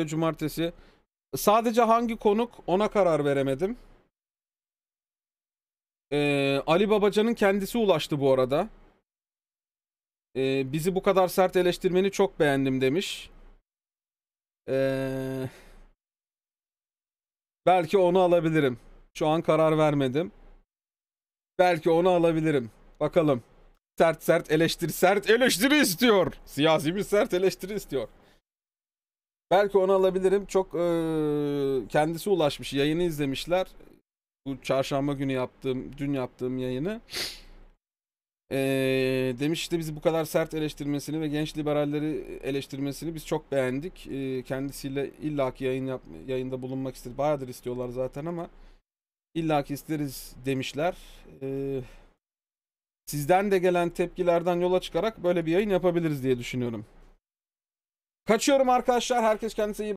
cumartesi. Sadece hangi konuk ona karar veremedim. Ee, Ali Babacan'ın kendisi ulaştı bu arada. Ee, bizi bu kadar sert eleştirmeni çok beğendim demiş. Ee, belki onu alabilirim. Şu an karar vermedim. Belki onu alabilirim. Bakalım. Sert sert eleştiri, sert eleştiri istiyor. Siyasi bir sert eleştiri istiyor. Belki onu alabilirim. Çok e, kendisi ulaşmış. Yayını izlemişler. Bu çarşamba günü yaptığım, dün yaptığım yayını. E, demiş işte bizi bu kadar sert eleştirmesini ve genç liberalleri eleştirmesini biz çok beğendik. E, kendisiyle illaki yayın yap, yayında bulunmak ister. Bayağıdır istiyorlar zaten ama illaki isteriz demişler. E, sizden de gelen tepkilerden yola çıkarak böyle bir yayın yapabiliriz diye düşünüyorum. Kaçıyorum arkadaşlar. Herkes kendisine iyi